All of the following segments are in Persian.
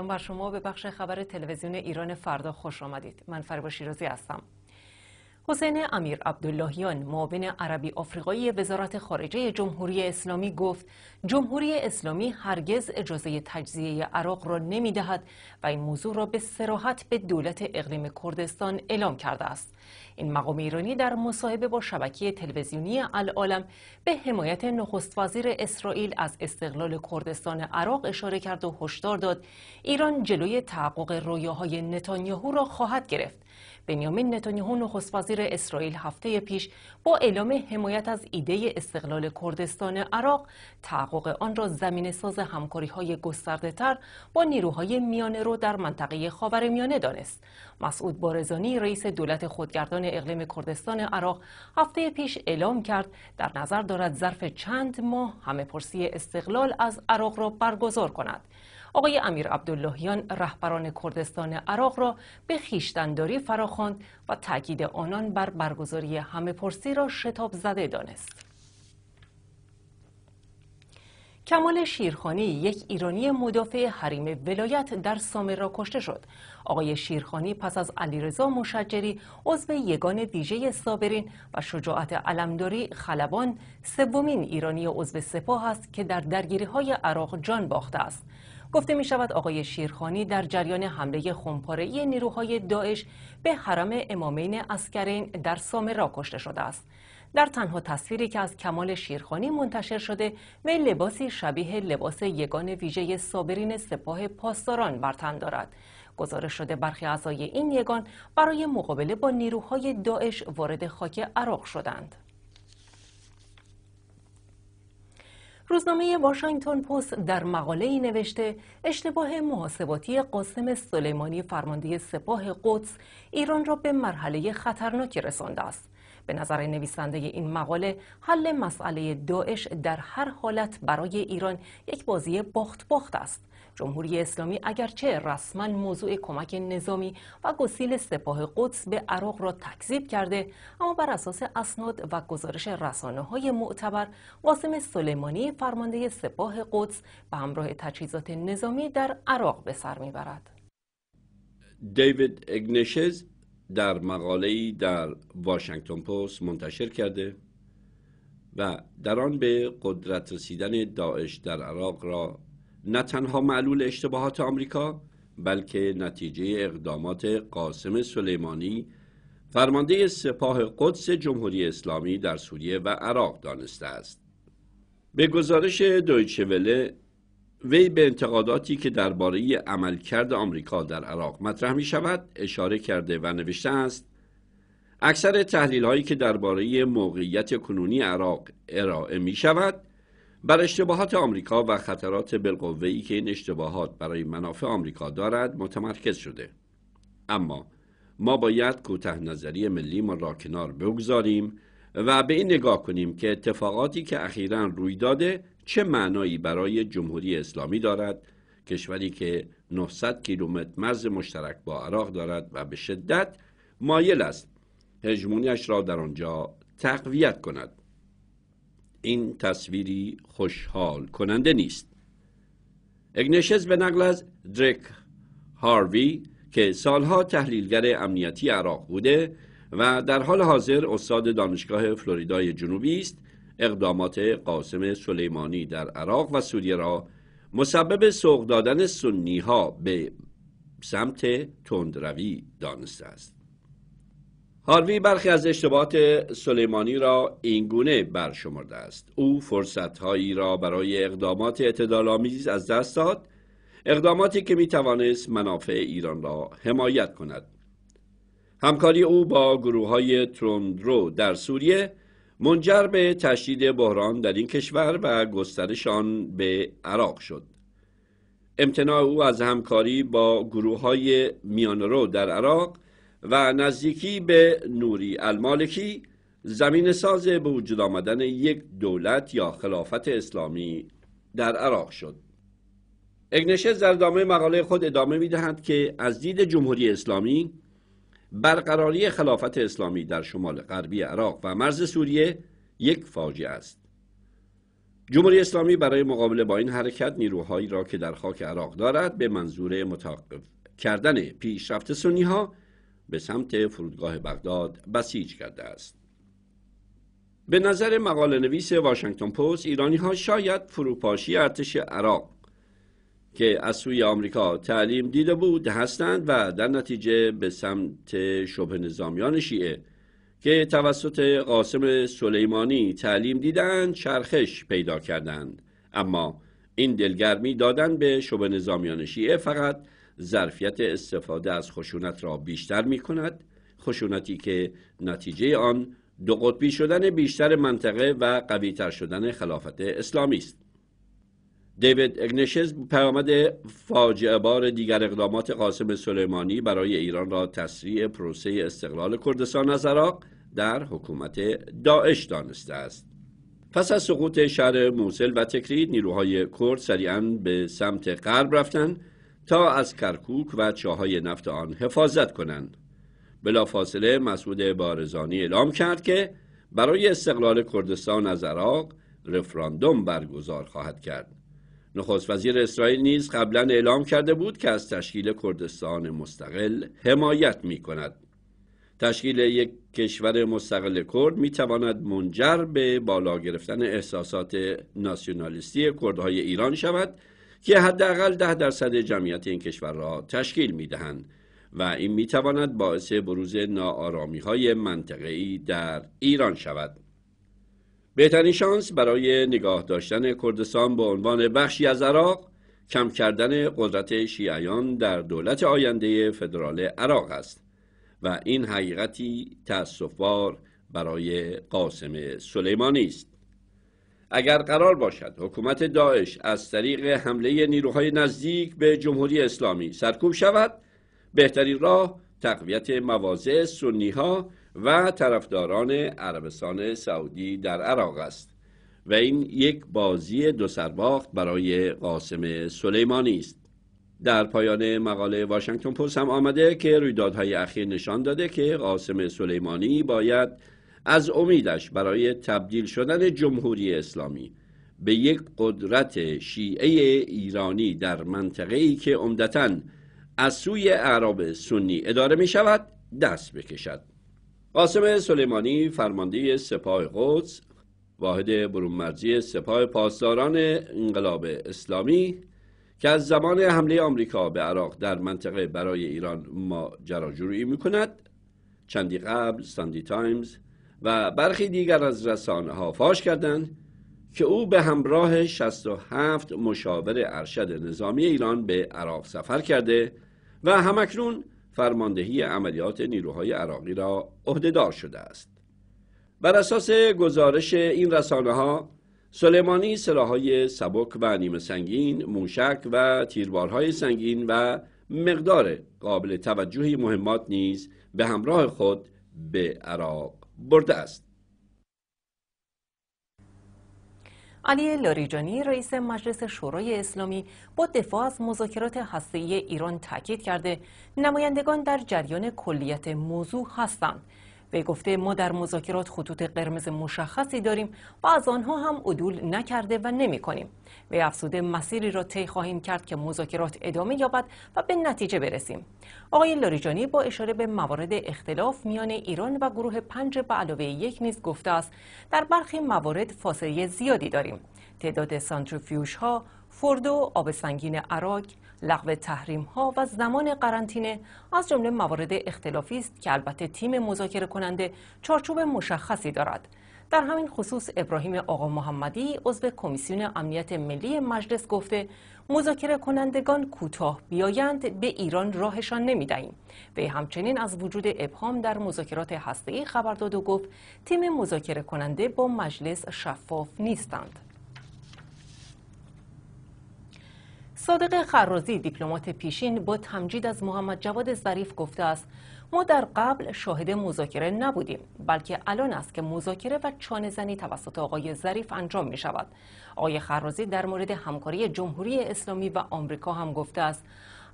سلام و شما به بخش خبر تلویزیون ایران فردا خوش آمدید من فریبا شیرازی هستم حسین امیر عبداللهیان معاون عربی آفریقایی وزارت خارجه جمهوری اسلامی گفت جمهوری اسلامی هرگز اجازه تجزیه عراق را نمی دهد و این موضوع را به سراحت به دولت اقلیم کردستان اعلام کرده است این مقام ایرانی در مصاحبه با شبکه تلویزیونی العالم به حمایت نخست وزیر اسرائیل از استقلال کردستان عراق اشاره کرد و هشدار داد ایران جلوی تحقق رویاهای نتانیاهو را خواهد گرفت بنیامین نتانیاهو نخست وزیر اسرائیل هفته پیش با اعلام حمایت از ایده استقلال کردستان عراق تحقق آن را زمین ساز همکاری های گسترده تر با نیروهای میانه رو در منطقه خاورمیانه دانست مسعود بارزانی رئیس دولت خودگردان اقلیم کردستان عراق هفته پیش اعلام کرد در نظر دارد ظرف چند ماه همه پرسی استقلال از عراق را برگزار کند آقای امیر عبداللهیان رهبران کردستان عراق را به خیشتنداری فراخواند و تاکید آنان بر برگزاری همه پرسی را شتاب زده دانست. کمال شیرخانی یک ایرانی مدافع حریم ولایت در را کشته شد آقای شیرخانی پس از علیرضا مشجری عضو یگان ویژه صابرین و شجاعت علمداری خلبان سومین ایرانی عضو سپاه است که در درگیری های عراق جان باخته است گفته می شود آقای شیرخانی در جریان حمله خونپارهی نیروهای داعش به حرم امامین اسکرین در سامرا کشته شده است. در تنها تصویری که از کمال شیرخانی منتشر شده وی لباسی شبیه لباس یگان ویژه صابرین سپاه پاسداران برتن دارد گزارش شده برخی اعضای این یگان برای مقابله با نیروهای داعش وارد خاک عراق شدند روزنامه واشنگتن پست در مقاله ای نوشته اشتباه محاسباتی قاسم سلیمانی فرمانده سپاه قدس ایران را به مرحله خطرناکی رسانده است. به نظر نویسنده این مقاله حل مسئله داعش در هر حالت برای ایران یک بازی باخت باخت است. جمهوری اسلامی اگرچه رسما موضوع کمک نظامی و گسیل سپاه قدس به عراق را تکذیب کرده اما بر اساس اسناد و گزارش رسانه های معتبر قاسم سلیمانی فرمانده سپاه قدس به همراه تجهیزات نظامی در عراق به سر میبرد دیوید اگنشز در مقاله‌ای در واشنگتن پست منتشر کرده و در آن به قدرت رسیدن داعش در عراق را نه تنها معلول اشتباهات آمریکا بلکه نتیجه اقدامات قاسم سلیمانی فرمانده سپاه قدس جمهوری اسلامی در سوریه و عراق دانسته است به گزارش دویچه وله وی به انتقاداتی که درباره عملکرد آمریکا در عراق مطرح می شود اشاره کرده و نوشته است اکثر تحلیل هایی که درباره موقعیت کنونی عراق ارائه می شود بر اشتباهات آمریکا و خطرات بالقوه‌ای که این اشتباهات برای منافع آمریکا دارد متمرکز شده اما ما باید کوته نظری ملی ما را کنار بگذاریم و به این نگاه کنیم که اتفاقاتی که اخیرا روی داده چه معنایی برای جمهوری اسلامی دارد کشوری که 900 کیلومتر مرز مشترک با عراق دارد و به شدت مایل است هژمونیش را در آنجا تقویت کند این تصویری خوشحال کننده نیست اگنشز به نقل از دریک هاروی که سالها تحلیلگر امنیتی عراق بوده و در حال حاضر استاد دانشگاه فلوریدای جنوبی است اقدامات قاسم سلیمانی در عراق و سوریه را مسبب سوق دادن سنی ها به سمت تندروی دانسته است هاروی برخی از اشتباهات سلیمانی را اینگونه برشمرده است او فرصتهایی را برای اقدامات اعتدالآمیز از دست داد اقداماتی که میتوانست منافع ایران را حمایت کند همکاری او با گروه های تروندرو در سوریه منجر به تشدید بحران در این کشور و گسترش آن به عراق شد امتناع او از همکاری با گروه های میانرو در عراق و نزدیکی به نوری المالکی زمین ساز به وجود آمدن یک دولت یا خلافت اسلامی در عراق شد اگنشه در ادامه مقاله خود ادامه میدهد که از دید جمهوری اسلامی برقراری خلافت اسلامی در شمال غربی عراق و مرز سوریه یک فاجعه است جمهوری اسلامی برای مقابله با این حرکت نیروهایی را که در خاک عراق دارد به منظور متوقف کردن پیشرفت سنی ها به سمت فرودگاه بغداد بسیج کرده است به نظر مقاله نویس واشنگتن پست ایرانی ها شاید فروپاشی ارتش عراق که از سوی آمریکا تعلیم دیده بود هستند و در نتیجه به سمت شبه نظامیان شیعه که توسط قاسم سلیمانی تعلیم دیدن چرخش پیدا کردند اما این دلگرمی دادن به شبه نظامیان شیعه فقط ظرفیت استفاده از خشونت را بیشتر می کند خشونتی که نتیجه آن دو قطبی شدن بیشتر منطقه و قویتر شدن خلافت اسلامی است دیوید اگنشز پیامد فاجعه بار دیگر اقدامات قاسم سلیمانی برای ایران را تسریع پروسه استقلال کردستان از عراق در حکومت داعش دانسته است پس از سقوط شهر موسل و تکرید نیروهای کرد سریعا به سمت غرب رفتند تا از کرکوک و چاهای نفت آن حفاظت کنند فاصله مسعود بارزانی اعلام کرد که برای استقلال کردستان از عراق رفراندوم برگزار خواهد کرد نخست وزیر اسرائیل نیز قبلا اعلام کرده بود که از تشکیل کردستان مستقل حمایت می کند. تشکیل یک کشور مستقل کرد می تواند منجر به بالا گرفتن احساسات ناسیونالیستی کردهای ایران شود که حداقل ده درصد جمعیت این کشور را تشکیل می دهند و این می تواند باعث بروز ناآرامی های ای در ایران شود. بهترین شانس برای نگاه داشتن کردستان به عنوان بخشی از عراق کم کردن قدرت شیعیان در دولت آینده فدرال عراق است و این حقیقتی تأسفبار برای قاسم سلیمانی است اگر قرار باشد حکومت داعش از طریق حمله نیروهای نزدیک به جمهوری اسلامی سرکوب شود بهترین راه تقویت مواضع سنی ها و طرفداران عربستان سعودی در عراق است و این یک بازی دو سرباخت برای قاسم سلیمانی است در پایان مقاله واشنگتن پست هم آمده که رویدادهای اخیر نشان داده که قاسم سلیمانی باید از امیدش برای تبدیل شدن جمهوری اسلامی به یک قدرت شیعه ایرانی در منطقه ای که عمدتا از سوی عرب سنی اداره می شود دست بکشد قاسم سلیمانی فرمانده سپاه قدس واحد برونمرزی سپاه پاسداران انقلاب اسلامی که از زمان حمله آمریکا به عراق در منطقه برای ایران ما جراجوری می کند چندی قبل ساندی تایمز و برخی دیگر از رسانه ها فاش کردند که او به همراه 67 مشاور ارشد نظامی ایران به عراق سفر کرده و همکنون فرماندهی عملیات نیروهای عراقی را عهدهدار شده است بر اساس گزارش این رسانه ها سلیمانی سلاحهای سبک و نیمه سنگین، موشک و تیربارهای سنگین و مقدار قابل توجهی مهمات نیز به همراه خود به عراق برده است علی لاریجانی رئیس مجلس شورای اسلامی با دفاع از مذاکرات هسته‌ای ایران تاکید کرده نمایندگان در جریان کلیت موضوع هستند به گفته ما در مذاکرات خطوط قرمز مشخصی داریم و از آنها هم عدول نکرده و نمی کنیم. به افسوده مسیری را طی خواهیم کرد که مذاکرات ادامه یابد و به نتیجه برسیم. آقای لاریجانی با اشاره به موارد اختلاف میان ایران و گروه پنج به علاوه یک نیز گفته است در برخی موارد فاصله زیادی داریم. تعداد ها، فردو، آب سنگین عراق، لغو تحریم ها و زمان قرنطینه از جمله موارد اختلافی است که البته تیم مذاکره کننده چارچوب مشخصی دارد در همین خصوص ابراهیم آقا محمدی عضو کمیسیون امنیت ملی مجلس گفته مذاکره کنندگان کوتاه بیایند به ایران راهشان نمیدهیم وی همچنین از وجود ابهام در مذاکرات هسته‌ای خبر داد و گفت تیم مذاکره کننده با مجلس شفاف نیستند صادق خرازی دیپلمات پیشین با تمجید از محمد جواد ظریف گفته است ما در قبل شاهد مذاکره نبودیم بلکه الان است که مذاکره و چانه زنی توسط آقای ظریف انجام می شود آقای خرازی در مورد همکاری جمهوری اسلامی و آمریکا هم گفته است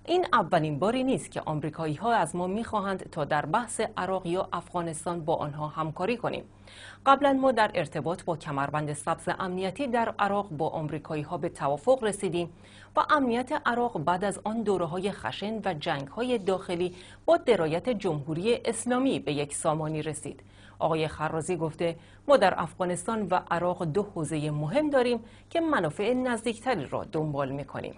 این اولین باری نیست که آمریکایی ها از ما میخواهند تا در بحث عراق یا افغانستان با آنها همکاری کنیم. قبلا ما در ارتباط با کمربند سبز امنیتی در عراق با آمریکایی ها به توافق رسیدیم و امنیت عراق بعد از آن دوره های خشن و جنگ های داخلی با درایت جمهوری اسلامی به یک سامانی رسید. آقای خرازی گفته ما در افغانستان و عراق دو حوزه مهم داریم که منافع نزدیکتری را دنبال میکنیم.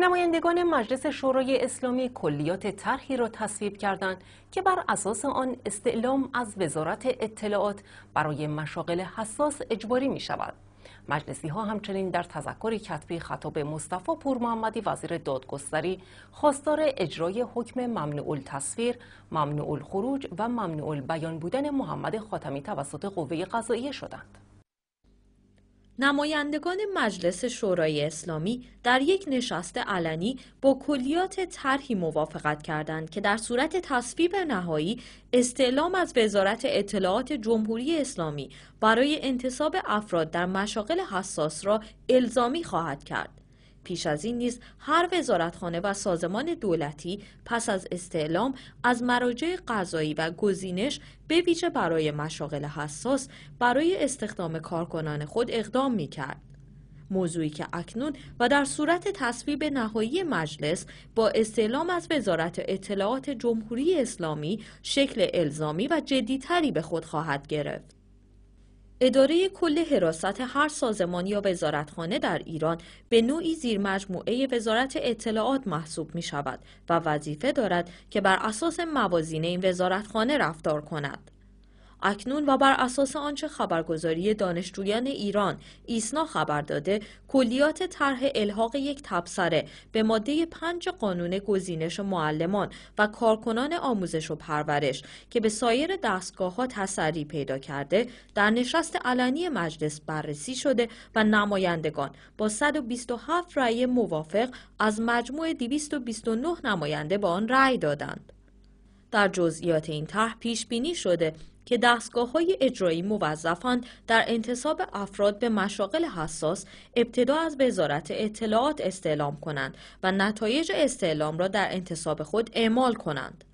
نمایندگان مجلس شورای اسلامی کلیات طرحی را تصویب کردند که بر اساس آن استعلام از وزارت اطلاعات برای مشاغل حساس اجباری می شود. مجلسی ها همچنین در تذکر کتبی خطاب مصطفی پور محمدی وزیر دادگستری خواستار اجرای حکم ممنوع تصویر، ممنوع خروج و ممنوع بیان بودن محمد خاتمی توسط قوه قضاییه شدند. نمایندگان مجلس شورای اسلامی در یک نشست علنی با کلیات طرحی موافقت کردند که در صورت تصویب نهایی استعلام از وزارت اطلاعات جمهوری اسلامی برای انتصاب افراد در مشاغل حساس را الزامی خواهد کرد. پیش از این نیز هر وزارتخانه و سازمان دولتی پس از استعلام از مراجع قضایی و گزینش به ویژه برای مشاغل حساس برای استخدام کارکنان خود اقدام می کرد. موضوعی که اکنون و در صورت تصویب نهایی مجلس با استعلام از وزارت اطلاعات جمهوری اسلامی شکل الزامی و جدیتری به خود خواهد گرفت. اداره کل حراست هر سازمان یا وزارتخانه در ایران به نوعی زیر مجموعه وزارت اطلاعات محسوب می شود و وظیفه دارد که بر اساس موازین این وزارتخانه رفتار کند. اکنون و بر اساس آنچه خبرگزاری دانشجویان ایران ایسنا خبر داده کلیات طرح الحاق یک تبصره به ماده پنج قانون گزینش معلمان و کارکنان آموزش و پرورش که به سایر دستگاه ها تسری پیدا کرده در نشست علنی مجلس بررسی شده و نمایندگان با 127 رأی موافق از مجموع 229 نماینده به آن رأی دادند. در جزئیات این طرح پیش بینی شده که دستگاه های اجرایی موظفند در انتصاب افراد به مشاغل حساس ابتدا از وزارت اطلاعات استعلام کنند و نتایج استعلام را در انتصاب خود اعمال کنند.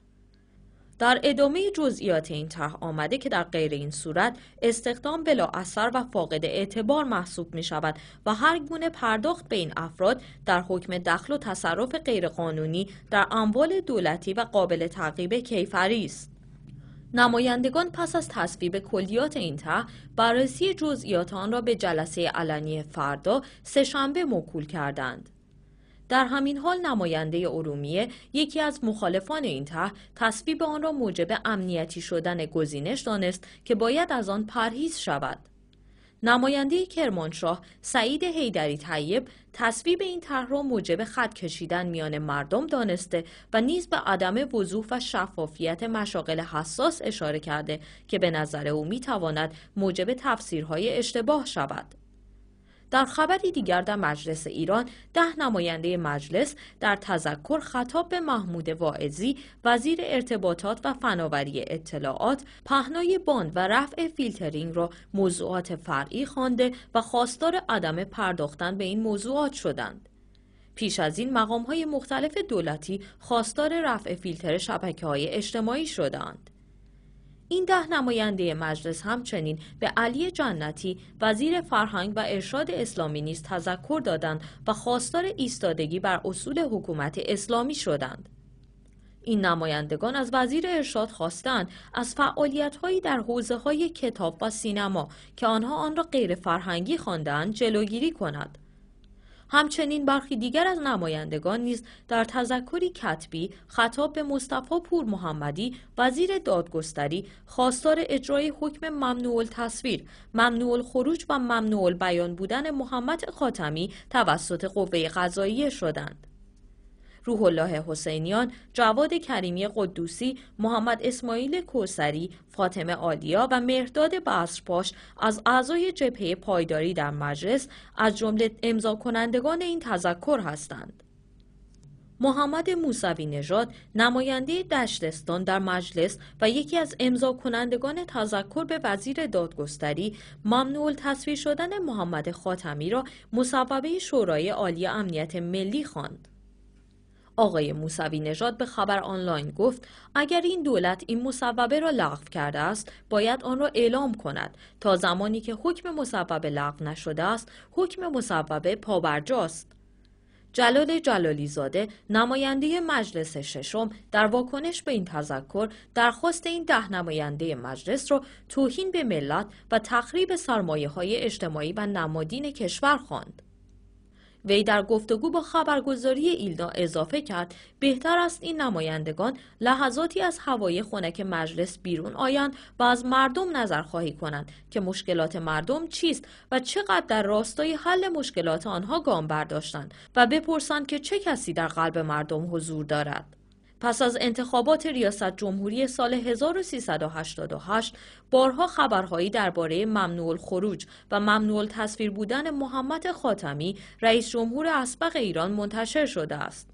در ادامه جزئیات این طرح آمده که در غیر این صورت استخدام بلا اثر و فاقد اعتبار محسوب می شود و هر گونه پرداخت به این افراد در حکم دخل و تصرف غیرقانونی در اموال دولتی و قابل تعقیب کیفری است. نمایندگان پس از تصویب کلیات این طرح بررسی جزئیات آن را به جلسه علنی فردا سهشنبه موکول کردند. در همین حال نماینده ارومیه یکی از مخالفان این طرح تصویب آن را موجب امنیتی شدن گزینش دانست که باید از آن پرهیز شود. نماینده کرمانشاه سعید حیدری طیب تصویب این طرح را موجب خط کشیدن میان مردم دانسته و نیز به عدم وضوح و شفافیت مشاغل حساس اشاره کرده که به نظر او میتواند موجب تفسیرهای اشتباه شود در خبری دیگر در مجلس ایران ده نماینده مجلس در تذکر خطاب به محمود واعظی وزیر ارتباطات و فناوری اطلاعات پهنای باند و رفع فیلترینگ را موضوعات فرعی خوانده و خواستار عدم پرداختن به این موضوعات شدند. پیش از این مقام های مختلف دولتی خواستار رفع فیلتر شبکه های اجتماعی شدند. این ده نماینده مجلس همچنین به علی جنتی وزیر فرهنگ و ارشاد اسلامی نیز تذکر دادند و خواستار ایستادگی بر اصول حکومت اسلامی شدند. این نمایندگان از وزیر ارشاد خواستند از فعالیت‌هایی در حوزه های کتاب و سینما که آنها آن را غیر فرهنگی خواندند جلوگیری کند. همچنین برخی دیگر از نمایندگان نیز در تذکری کتبی خطاب به مصطفی پور محمدی وزیر دادگستری خواستار اجرای حکم ممنوع تصویر، ممنوع خروج و ممنوع بیان بودن محمد خاتمی توسط قوه قضاییه شدند روح الله حسینیان، جواد کریمی قدوسی، محمد اسماعیل کوسری، فاطمه آلیا و مرداد بصرپاش از اعضای جبهه پایداری در مجلس از جمله امضا کنندگان این تذکر هستند. محمد موسوی نژاد نماینده دشتستان در مجلس و یکی از امضا کنندگان تذکر به وزیر دادگستری ممنوع تصویر شدن محمد خاتمی را مصوبه شورای عالی امنیت ملی خواند. آقای موسوی نژاد به خبر آنلاین گفت اگر این دولت این مصوبه را لغو کرده است باید آن را اعلام کند تا زمانی که حکم مصوبه لغو نشده است حکم مصوبه پابرجاست جلال جلالی زاده نماینده مجلس ششم در واکنش به این تذکر درخواست این ده نماینده مجلس را توهین به ملت و تخریب سرمایه های اجتماعی و نمادین کشور خواند. وی در گفتگو با خبرگزاری ایلدا اضافه کرد بهتر است این نمایندگان لحظاتی از هوای خنک مجلس بیرون آیند و از مردم نظر خواهی کنند که مشکلات مردم چیست و چقدر در راستای حل مشکلات آنها گام برداشتند و بپرسند که چه کسی در قلب مردم حضور دارد پس از انتخابات ریاست جمهوری سال 1388 بارها خبرهایی درباره ممنوع خروج و ممنوع تصویر بودن محمد خاتمی رئیس جمهور اسبق ایران منتشر شده است.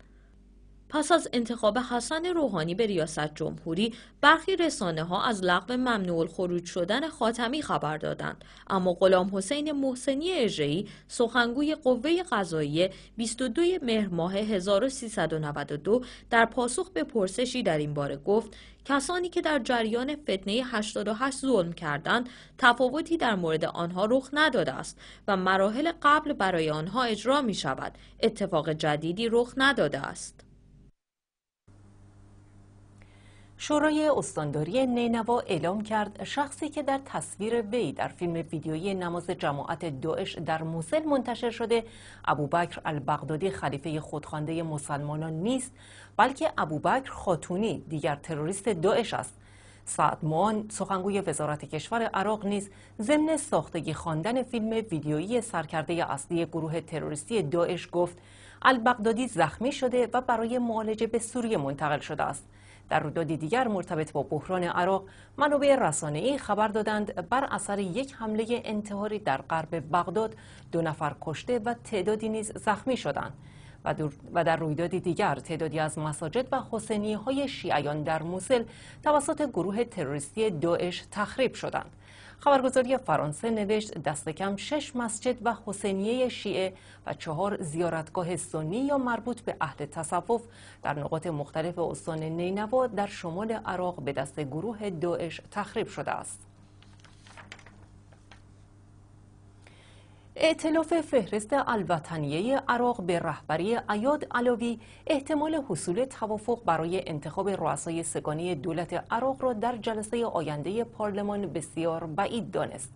پس از انتخاب حسن روحانی به ریاست جمهوری برخی رسانه ها از لغو ممنوع خروج شدن خاتمی خبر دادند اما غلام حسین محسنی اجرایی سخنگوی قوه قضاییه 22 مهر ماه 1392 در پاسخ به پرسشی در این باره گفت کسانی که در جریان فتنه 88 ظلم کردند تفاوتی در مورد آنها رخ نداده است و مراحل قبل برای آنها اجرا می شود اتفاق جدیدی رخ نداده است شورای استانداری نینوا اعلام کرد شخصی که در تصویر وی در فیلم ویدیویی نماز جماعت داعش در موسل منتشر شده ابوبکر البغدادی خلیفه خودخوانده مسلمانان نیست بلکه ابوبکر خاتونی دیگر تروریست داعش است سعد موان سخنگوی وزارت کشور عراق نیز ضمن ساختگی خواندن فیلم ویدیویی سرکرده اصلی گروه تروریستی داعش گفت البغدادی زخمی شده و برای معالجه به سوریه منتقل شده است در رویدادی دیگر مرتبط با بحران عراق منابع رسانه‌ای خبر دادند بر اثر یک حمله انتحاری در غرب بغداد دو نفر کشته و تعدادی نیز زخمی شدند و در رویدادی دیگر تعدادی از مساجد و حسینی های شیعیان در موسل توسط گروه تروریستی داعش تخریب شدند خبرگزاری فرانسه نوشت دست کم شش مسجد و حسینیه شیعه و چهار زیارتگاه سنی یا مربوط به اهل تصوف در نقاط مختلف استان نینوا در شمال عراق به دست گروه داعش تخریب شده است. اعتلاف فهرست الوطنیه عراق به رهبری ایاد علاوی احتمال حصول توافق برای انتخاب رؤسای سگانی دولت عراق را در جلسه آینده پارلمان بسیار بعید دانست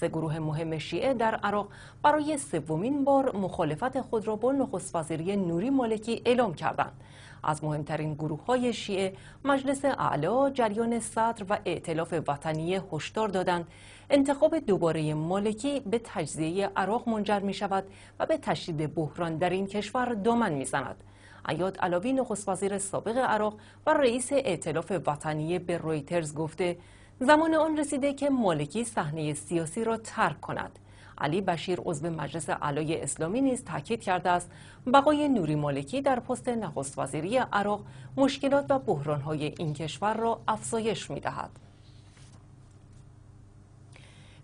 سه گروه مهم شیعه در عراق برای سومین بار مخالفت خود را با نخست وزیری نوری مالکی اعلام کردند. از مهمترین گروه های شیعه مجلس اعلا جریان صدر و ائتلاف وطنی هشدار دادند انتخاب دوباره مالکی به تجزیه عراق منجر می شود و به تشدید بحران در این کشور دامن می زند. ایاد علاوی نخست وزیر سابق عراق و رئیس ائتلاف وطنی به رویترز گفته زمان آن رسیده که مالکی صحنه سیاسی را ترک کند علی بشیر عضو مجلس علای اسلامی نیز تاکید کرده است بقای نوری مالکی در پست نخست وزیری عراق مشکلات و بحرانهای این کشور را افزایش دهد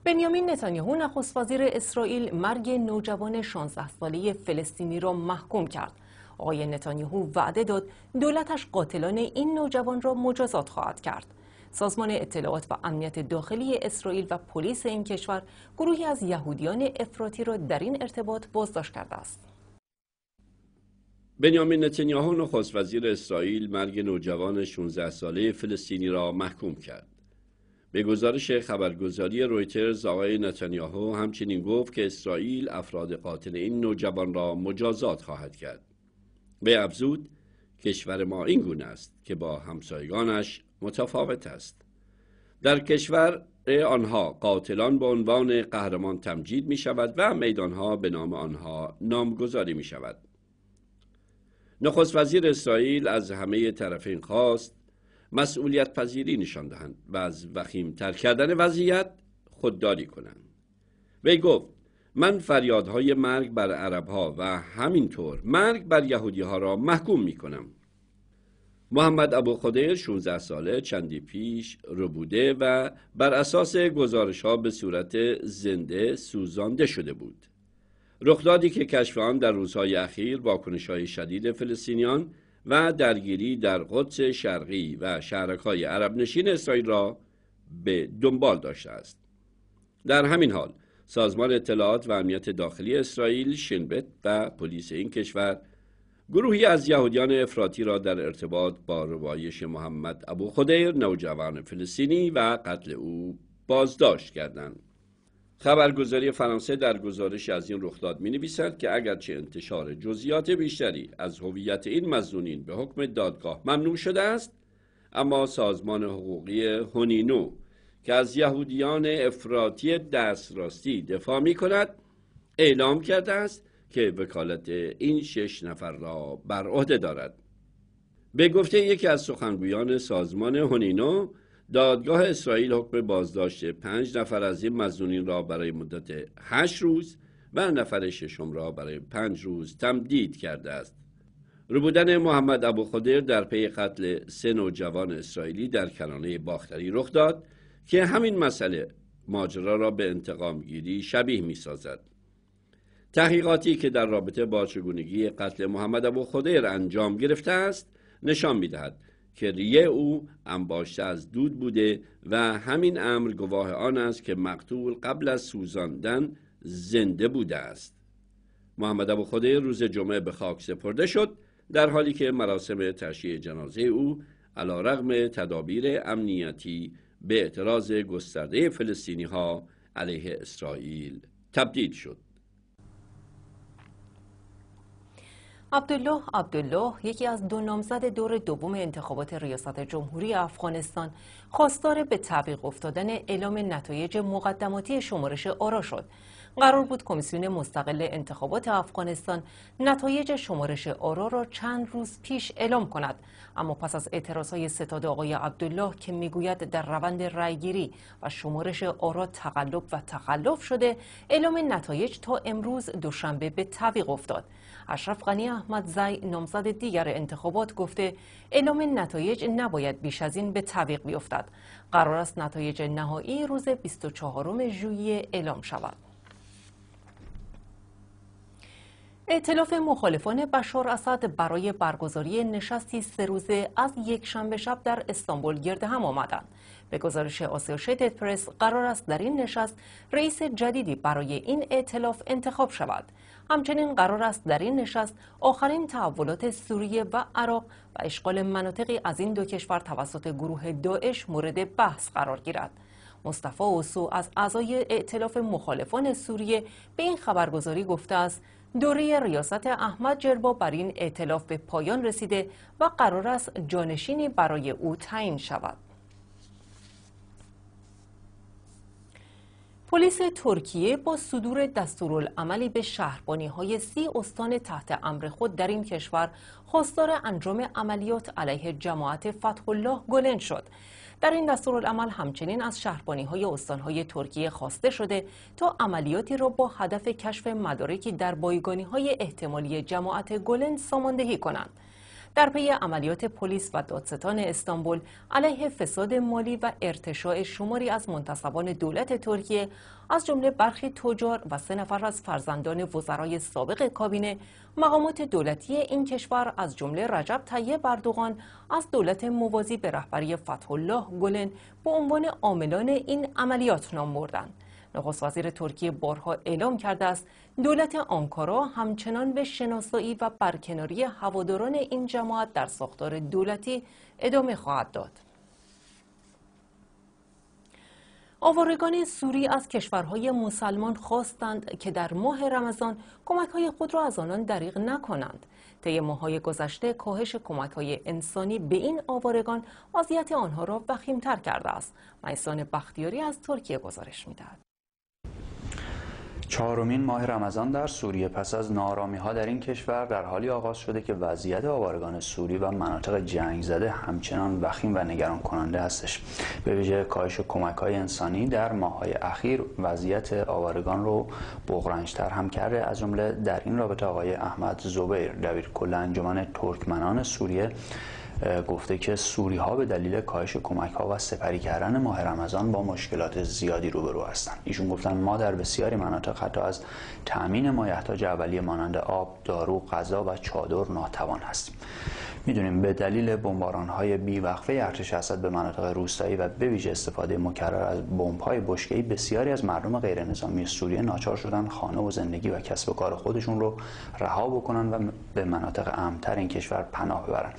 بنیامین نتانیاهو نخست وزیر اسرائیل مرگ نوجوان 16 ساله فلسطینی را محکوم کرد آقای نتانیاهو وعده داد دولتش قاتلان این نوجوان را مجازات خواهد کرد سازمان اطلاعات و امنیت داخلی اسرائیل و پلیس این کشور گروهی از یهودیان افراطی را در این ارتباط بازداشت کرده است. بنیامین نتانیاهو نخست وزیر اسرائیل مرگ نوجوان 16 ساله فلسطینی را محکوم کرد. به گزارش خبرگزاری رویترز آقای نتانیاهو همچنین گفت که اسرائیل افراد قاتل این نوجوان را مجازات خواهد کرد. به افزود کشور ما این گونه است که با همسایگانش متفاوت است در کشور آنها قاتلان به عنوان قهرمان تمجید می شود و میدانها به نام آنها نامگذاری می شود نخست وزیر اسرائیل از همه طرفین خواست مسئولیت پذیری نشان دهند و از تر کردن وضعیت خودداری کنند وی گفت من فریادهای مرگ بر عرب ها و همینطور مرگ بر یهودی ها را محکوم می کنم. محمد ابو خدیر 16 ساله چندی پیش ربوده و بر اساس گزارش ها به صورت زنده سوزانده شده بود. رخدادی که کشف آن در روزهای اخیر واکنش های شدید فلسطینیان و درگیری در قدس شرقی و شهرک های عرب نشین اسرائیل را به دنبال داشته است. در همین حال سازمان اطلاعات و امنیت داخلی اسرائیل شنبت و پلیس این کشور گروهی از یهودیان افراطی را در ارتباط با روایش محمد ابو خدیر نوجوان فلسطینی و قتل او بازداشت کردند خبرگزاری فرانسه در گزارش از این رخداد می نویسد که اگرچه انتشار جزئیات بیشتری از هویت این مزنونین به حکم دادگاه ممنوع شده است اما سازمان حقوقی هنینو که از یهودیان افراطی دستراستی دفاع می کند اعلام کرده است که وکالت این شش نفر را بر عهده دارد به گفته یکی از سخنگویان سازمان هنینو دادگاه اسرائیل حکم بازداشت پنج نفر از این مزنونین را برای مدت هشت روز و نفر ششم را برای پنج روز تمدید کرده است ربودن محمد ابو خدر در پی قتل سه نوجوان اسرائیلی در کنانه باختری رخ داد که همین مسئله ماجرا را به انتقام گیری شبیه می سازد. تحقیقاتی که در رابطه با چگونگی قتل محمد ابو خدیر انجام گرفته است نشان می دهد که ریه او انباشته از دود بوده و همین امر گواه آن است که مقتول قبل از سوزاندن زنده بوده است محمد ابو خدیر روز جمعه به خاک سپرده شد در حالی که مراسم تشییع جنازه او علا رغم تدابیر امنیتی به اعتراض گسترده فلسطینی ها علیه اسرائیل تبدیل شد عبدالله عبدالله یکی از دو نامزد دور دوم انتخابات ریاست جمهوری افغانستان خواستار به تعویق افتادن اعلام نتایج مقدماتی شمارش آرا شد قرار بود کمیسیون مستقل انتخابات افغانستان نتایج شمارش آرا را چند روز پیش اعلام کند اما پس از های ستاد آقای عبدالله که میگوید در روند رأیگیری و شمارش آرا تقلب و تقلف شده اعلام نتایج تا امروز دوشنبه به تعویق افتاد اشرف غنی احمد زی نامزد دیگر انتخابات گفته اعلام نتایج نباید بیش از این به تعویق بیفتد قرار است نتایج نهایی روز 24 ژوئیه اعلام شود اعتلاف مخالفان بشار اسد برای برگزاری نشستی سه روزه از یک شنبه شب در استانبول گرد هم آمدند. به گزارش آسوشیتد پرس قرار است در این نشست رئیس جدیدی برای این اعتلاف انتخاب شود. همچنین قرار است در این نشست آخرین تحولات سوریه و عراق و اشغال مناطقی از این دو کشور توسط گروه داعش مورد بحث قرار گیرد. مصطفی اوسو از اعضای ائتلاف مخالفان سوریه به این خبرگزاری گفته است دوره ریاست احمد جربا بر این اعتلاف به پایان رسیده و قرار است جانشینی برای او تعیین شود. پلیس ترکیه با صدور دستورالعملی به شهربانی های سی استان تحت امر خود در این کشور خواستار انجام عملیات علیه جماعت فتح الله گلن شد. در این دستورالعمل همچنین از شهربانی های استانهای ترکیه خواسته شده تا عملیاتی را با هدف کشف مدارکی در بایگانی های احتمالی جماعت گلن ساماندهی کنند در پی عملیات پلیس و دادستان استانبول علیه فساد مالی و ارتشاع شماری از منتصبان دولت ترکیه از جمله برخی تجار و سه نفر از فرزندان وزرای سابق کابینه مقامات دولتی این کشور از جمله رجب طیب بردوغان از دولت موازی به رهبری فتح الله گلن به عنوان عاملان این عملیات نام بردند نخست وزیر ترکیه بارها اعلام کرده است دولت آنکارا همچنان به شناسایی و برکناری هواداران این جماعت در ساختار دولتی ادامه خواهد داد. آوارگان سوری از کشورهای مسلمان خواستند که در ماه رمضان کمک های خود را از آنان دریغ نکنند. طی ماههای گذشته کاهش کمک های انسانی به این آوارگان وضعیت آنها را وخیمتر کرده است. میسان بختیاری از ترکیه گزارش میدهد. چهارمین ماه رمضان در سوریه پس از نارامی ها در این کشور در حالی آغاز شده که وضعیت آوارگان سوری و مناطق جنگ زده همچنان وخیم و نگران کننده هستش به ویژه کاهش کمک های انسانی در ماه های اخیر وضعیت آوارگان رو تر هم کرده از جمله در این رابطه آقای احمد زبیر دبیر کل انجمن ترکمنان سوریه گفته که سوری ها به دلیل کاهش کمک ها و سپری کردن ماه رمضان با مشکلات زیادی روبرو هستند ایشون گفتن ما در بسیاری مناطق حتی از تأمین مایحتاج اولیه مانند آب، دارو، غذا و چادر ناتوان هستیم میدونیم به دلیل بمباران‌های بیوقفه ارتش اسد به مناطق روستایی و به ویژه استفاده مکرر از بمب‌های بشکه‌ای بسیاری از مردم غیرنظامی سوریه ناچار شدن خانه و زندگی و کسب و کار خودشون رو رها بکنن و به مناطق امتر این کشور پناه ببرن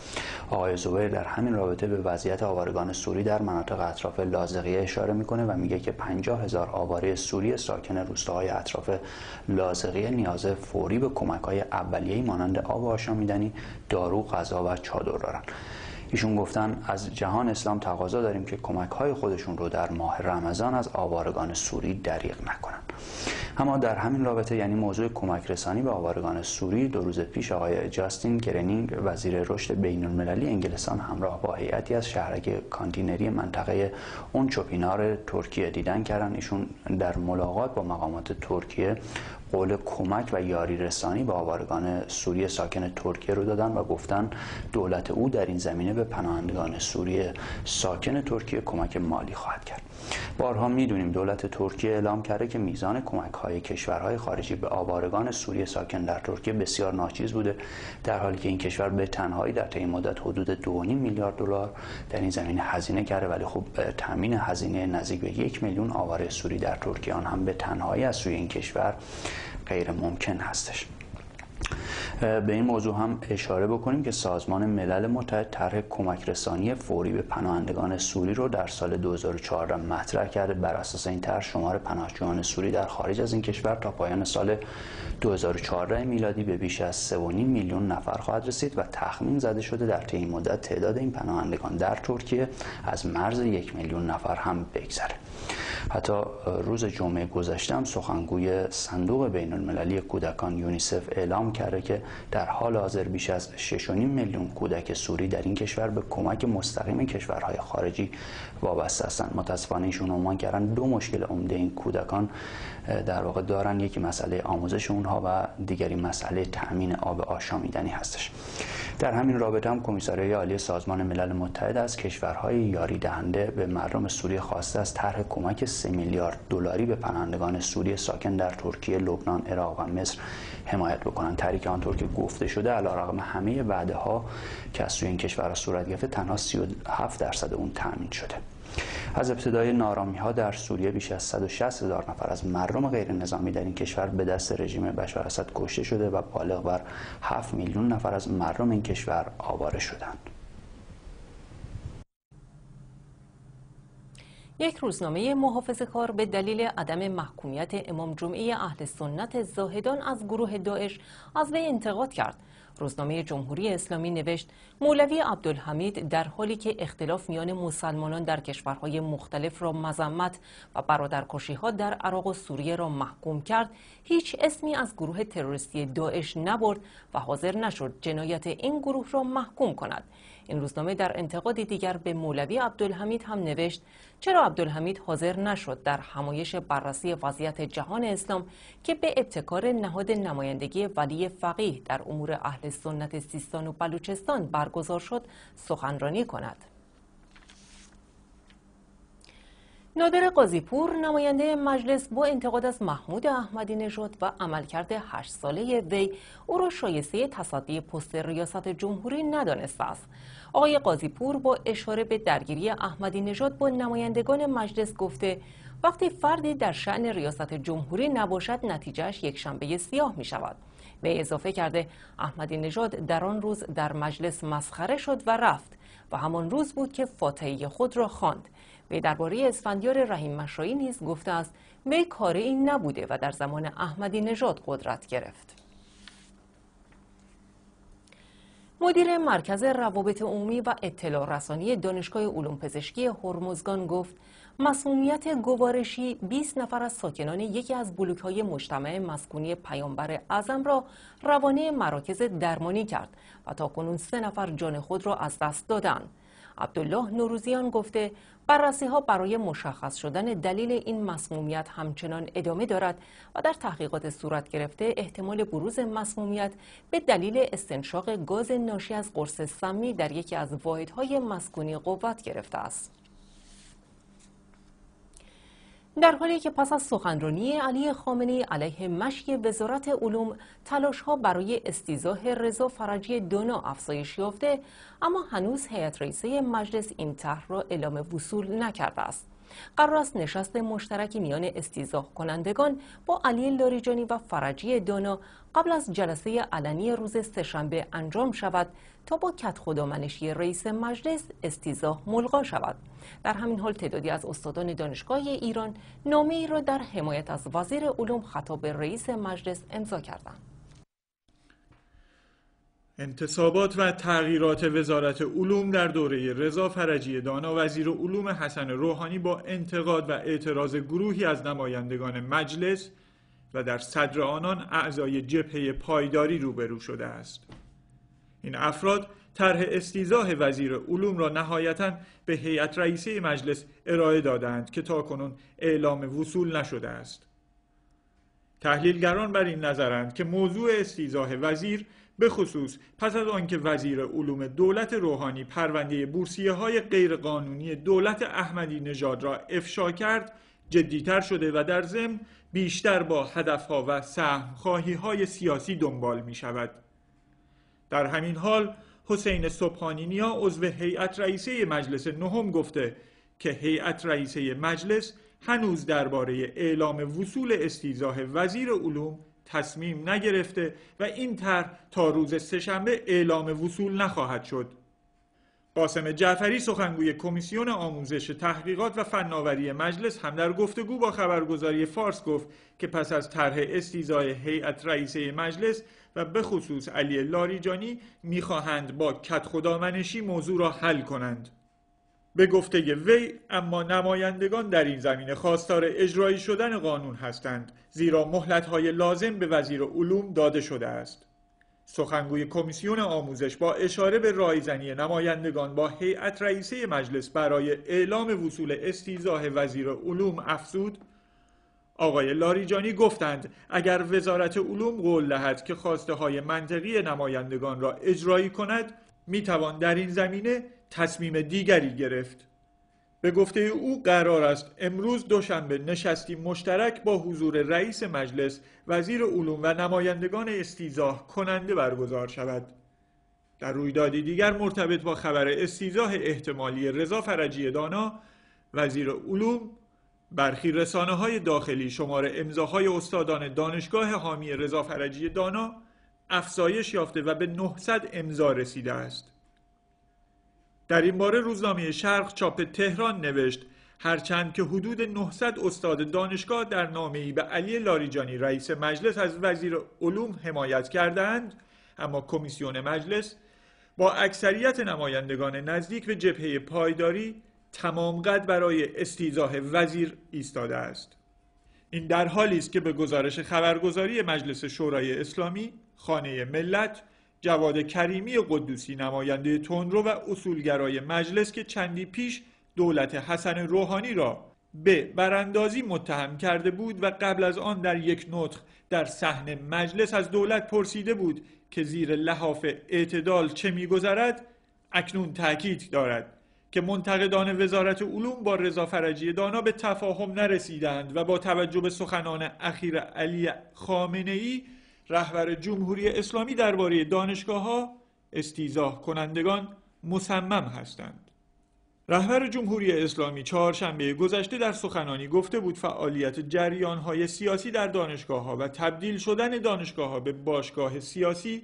آقای زبیر در همین رابطه به وضعیت آوارگان سوری در مناطق اطراف لازقیه اشاره میکنه و میگه که 50 هزار آواره سوری ساکن روستاهای اطراف لازقیه نیاز فوری به کمک‌های اولیه‌ای مانند آب آشامیدنی، دارو، غذا و و چادر دارن ایشون گفتن از جهان اسلام تقاضا داریم که کمک های خودشون رو در ماه رمضان از آوارگان سوری دریغ نکنن اما در همین رابطه یعنی موضوع کمک رسانی به آوارگان سوری دو روز پیش آقای جاستین گرنینگ وزیر رشد بین المللی انگلستان همراه با هیئتی از شهرک کانتینری منطقه اون چوپینار ترکیه دیدن کردن ایشون در ملاقات با مقامات ترکیه قول کمک و یاری رسانی به آوارگان سوریه ساکن ترکیه رو دادن و گفتن دولت او در این زمینه به پناهندگان سوریه ساکن ترکیه کمک مالی خواهد کرد بارها میدونیم دولت ترکیه اعلام کرده که میزان کمک های کشورهای خارجی به آوارگان سوریه ساکن در ترکیه بسیار ناچیز بوده در حالی که این کشور به تنهایی در طی مدت حدود 2.5 میلیارد دلار در این زمینه هزینه کرده ولی خب تامین هزینه نزدیک به یک میلیون آواره سوری در ترکیه آن هم به تنهایی از سوی این کشور غیر ممکن هستش به این موضوع هم اشاره بکنیم که سازمان ملل متحد طرح کمک رسانی فوری به پناهندگان سوری رو در سال 2014 مطرح کرده بر اساس این طرح شمار پناهجویان سوری در خارج از این کشور تا پایان سال 2014 میلادی به بیش از 3.5 میلیون نفر خواهد رسید و تخمین زده شده در طی مدت تعداد این پناهندگان در ترکیه از مرز یک میلیون نفر هم بگذره حتی روز جمعه گذشته سخنگوی صندوق بین المللی کودکان یونیسف اعلام کرد کرده که در حال حاضر بیش از 6.5 میلیون کودک سوری در این کشور به کمک مستقیم کشورهای خارجی وابسته هستند متاسفانه ایشون عنوان کردن دو مشکل عمده این کودکان در واقع دارن یکی مسئله آموزش اونها و دیگری مسئله تامین آب آشامیدنی هستش در همین رابطه هم کمیسریای عالی سازمان ملل متحد از کشورهای یاری دهنده به مردم سوری خواسته از طرح کمک 3 میلیارد دلاری به پناهندگان سوری ساکن در ترکیه، لبنان، عراق و مصر حمایت بکنند. شهری که آنطور که گفته شده علیرغم همه وعده ها که از سوی این کشور صورت گرفته تنها 37 درصد اون تأمین شده از ابتدای نارامی ها در سوریه بیش از 160 هزار نفر از مردم غیر نظامی در این کشور به دست رژیم بشار اسد کشته شده و بالغ بر 7 میلیون نفر از مردم این کشور آواره شدند یک روزنامه محافظ کار به دلیل عدم محکومیت امام جمعه اهل سنت زاهدان از گروه داعش از وی انتقاد کرد. روزنامه جمهوری اسلامی نوشت مولوی عبدالحمید در حالی که اختلاف میان مسلمانان در کشورهای مختلف را مذمت و برادرکشی ها در عراق و سوریه را محکوم کرد هیچ اسمی از گروه تروریستی داعش نبرد و حاضر نشد جنایت این گروه را محکوم کند این روزنامه در انتقاد دیگر به مولوی عبدالحمید هم نوشت چرا عبدالحمید حاضر نشد در همایش بررسی وضعیت جهان اسلام که به ابتکار نهاد نمایندگی ولی فقیه در امور اهل سنت سیستان و بلوچستان بر برگزار شد سخنرانی کند نادر قاضیپور نماینده مجلس با انتقاد از محمود احمدی نژاد و عملکرد هشت ساله وی او را شایسته تصدی پست ریاست جمهوری ندانسته است آقای قاضیپور با اشاره به درگیری احمدی نژاد با نمایندگان مجلس گفته وقتی فردی در شعن ریاست جمهوری نباشد نتیجهش یک شنبه سیاه می شود وی اضافه کرده احمدی نژاد در آن روز در مجلس مسخره شد و رفت و همان روز بود که فاتحه خود را خواند وی درباره اسفندیار رحیم مشایی نیز گفته است وی کار این نبوده و در زمان احمدی نژاد قدرت گرفت مدیر مرکز روابط عمومی و اطلاع رسانی دانشگاه علوم پزشکی هرمزگان گفت مسمومیت گوارشی 20 نفر از ساکنان یکی از بلوک های مجتمع مسکونی پیامبر اعظم را روانه مراکز درمانی کرد و تا کنون سه نفر جان خود را از دست دادند. عبدالله نوروزیان گفته بررسی ها برای مشخص شدن دلیل این مسمومیت همچنان ادامه دارد و در تحقیقات صورت گرفته احتمال بروز مسمومیت به دلیل استنشاق گاز ناشی از قرص سمی در یکی از واحدهای مسکونی قوت گرفته است. در حالی که پس از سخنرانی علی خامنی علیه مشی وزارت علوم تلاش ها برای استیزاه رضا فرجی دونا افزایش یافته اما هنوز هیئت رئیسه مجلس این طرح را اعلام وصول نکرده است قرار است نشست مشترکی میان استیزاه کنندگان با علی لاریجانی و فرجی دانا قبل از جلسه علنی روز سهشنبه انجام شود تا با کت خدامنشی رئیس مجلس استیزاه ملغا شود در همین حال تعدادی از استادان دانشگاه ایران نامه ای را در حمایت از وزیر علوم خطاب رئیس مجلس امضا کردند انتصابات و تغییرات وزارت علوم در دوره رضا فرجی دانا وزیر علوم حسن روحانی با انتقاد و اعتراض گروهی از نمایندگان مجلس و در صدر آنان اعضای جبهه پایداری روبرو شده است این افراد طرح استیزاه وزیر علوم را نهایتا به هیئت رئیسه مجلس ارائه دادند که تاکنون اعلام وصول نشده است تحلیلگران بر این نظرند که موضوع استیزاه وزیر به خصوص پس از آنکه وزیر علوم دولت روحانی پرونده بورسیه های غیرقانونی دولت احمدی نژاد را افشا کرد جدیتر شده و در ضمن بیشتر با هدفها و خواهی های سیاسی دنبال می شود. در همین حال حسین صبحانی نیا عضو هیئت رئیسه مجلس نهم گفته که هیئت رئیسه مجلس هنوز درباره اعلام وصول استیزاه وزیر علوم تصمیم نگرفته و این طرح تا روز سهشنبه اعلام وصول نخواهد شد قاسم جعفری سخنگوی کمیسیون آموزش تحقیقات و فناوری مجلس هم در گفتگو با خبرگزاری فارس گفت که پس از طرح استیزای هیئت رئیسه مجلس و به خصوص علی لاریجانی میخواهند با کت خدامنشی موضوع را حل کنند به گفته وی اما نمایندگان در این زمینه خواستار اجرایی شدن قانون هستند زیرا مهلت‌های لازم به وزیر علوم داده شده است سخنگوی کمیسیون آموزش با اشاره به رایزنی نمایندگان با هیئت رئیسه مجلس برای اعلام وصول استیزاه وزیر علوم افزود آقای لاریجانی گفتند اگر وزارت علوم قول دهد که خواسته های منطقی نمایندگان را اجرایی کند می توان در این زمینه تصمیم دیگری گرفت به گفته او قرار است امروز دوشنبه نشستی مشترک با حضور رئیس مجلس وزیر علوم و نمایندگان استیزاه کننده برگزار شود در رویدادی دیگر مرتبط با خبر استیزاه احتمالی رضا فرجی دانا وزیر علوم برخی رسانه های داخلی شمار امضاهای استادان دانشگاه حامی رضا فرجی دانا افزایش یافته و به 900 امضا رسیده است در این باره روزنامه شرق چاپ تهران نوشت هرچند که حدود 900 استاد دانشگاه در نامه ای به علی لاریجانی رئیس مجلس از وزیر علوم حمایت کردند اما کمیسیون مجلس با اکثریت نمایندگان نزدیک به جبهه پایداری تمام قد برای استیضاح وزیر ایستاده است این در حالی است که به گزارش خبرگزاری مجلس شورای اسلامی خانه ملت جواد کریمی قدوسی نماینده تندرو و اصولگرای مجلس که چندی پیش دولت حسن روحانی را به براندازی متهم کرده بود و قبل از آن در یک نطخ در صحن مجلس از دولت پرسیده بود که زیر لحاف اعتدال چه میگذرد اکنون تاکید دارد که منتقدان وزارت علوم با رضا فرجی دانا به تفاهم نرسیدند و با توجه به سخنان اخیر علی خامنه ای رهبر جمهوری اسلامی درباره دانشگاه ها استیزاه کنندگان مصمم هستند رهبر جمهوری اسلامی چهارشنبه گذشته در سخنانی گفته بود فعالیت جریان های سیاسی در دانشگاه ها و تبدیل شدن دانشگاه ها به باشگاه سیاسی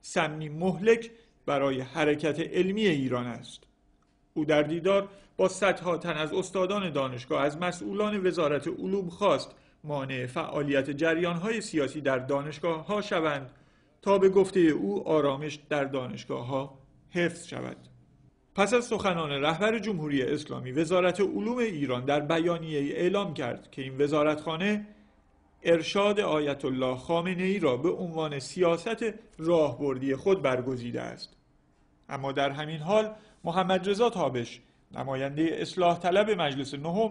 سمی مهلک برای حرکت علمی ایران است او در دیدار با صدها تن از استادان دانشگاه از مسئولان وزارت علوم خواست مانع فعالیت جریان های سیاسی در دانشگاه ها شوند تا به گفته او آرامش در دانشگاه ها حفظ شود پس از سخنان رهبر جمهوری اسلامی وزارت علوم ایران در بیانیه ای اعلام کرد که این وزارتخانه ارشاد آیت الله خامنه ای را به عنوان سیاست راهبردی خود برگزیده است اما در همین حال محمد رضا تابش نماینده اصلاح طلب مجلس نهم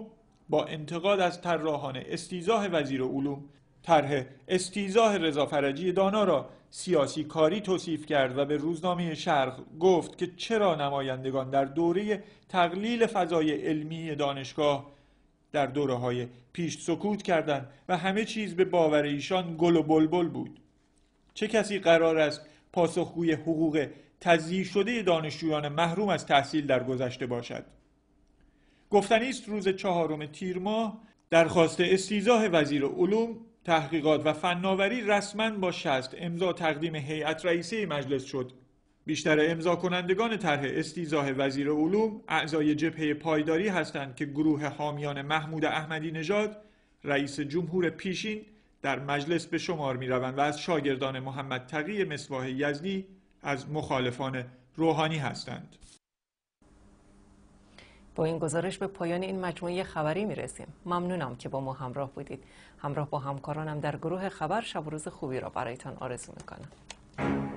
با انتقاد از طراحان استیزاه وزیر علوم طرح استیزاه رضا فرجی دانا را سیاسی کاری توصیف کرد و به روزنامه شرق گفت که چرا نمایندگان در دوره تقلیل فضای علمی دانشگاه در دوره های پیش سکوت کردند و همه چیز به باور ایشان گل و بلبل بود چه کسی قرار است پاسخگوی حقوق تضییع شده دانشجویان محروم از تحصیل در گذشته باشد گفتنی است روز چهارم تیر ماه درخواست استیزاه وزیر علوم تحقیقات و فناوری رسما با شست امضا تقدیم هیئت رئیسه مجلس شد بیشتر امضا کنندگان طرح استیزاه وزیر علوم اعضای جبهه پایداری هستند که گروه حامیان محمود احمدی نژاد رئیس جمهور پیشین در مجلس به شمار می روند و از شاگردان محمد تقی مصباح یزدی از مخالفان روحانی هستند با این گزارش به پایان این مجموعه خبری می رسیم. ممنونم که با ما همراه بودید. همراه با همکارانم در گروه خبر شب و روز خوبی را برایتان آرزو می کنم.